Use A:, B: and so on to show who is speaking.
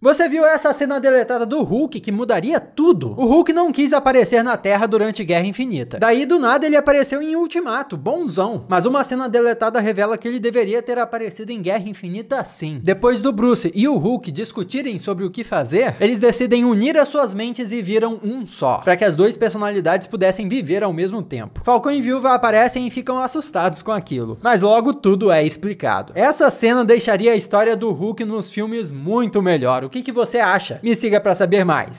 A: Você viu essa cena deletada do Hulk que mudaria tudo? O Hulk não quis aparecer na Terra durante Guerra Infinita. Daí do nada ele apareceu em Ultimato, bonzão. Mas uma cena deletada revela que ele deveria ter aparecido em Guerra Infinita sim. Depois do Bruce e o Hulk discutirem sobre o que fazer, eles decidem unir as suas mentes e viram um só, para que as duas personalidades pudessem viver ao mesmo tempo. Falcão e Viúva aparecem e ficam assustados com aquilo, mas logo tudo é explicado. Essa cena deixaria a história do Hulk nos filmes muito melhor o que, que você acha? Me siga para saber mais.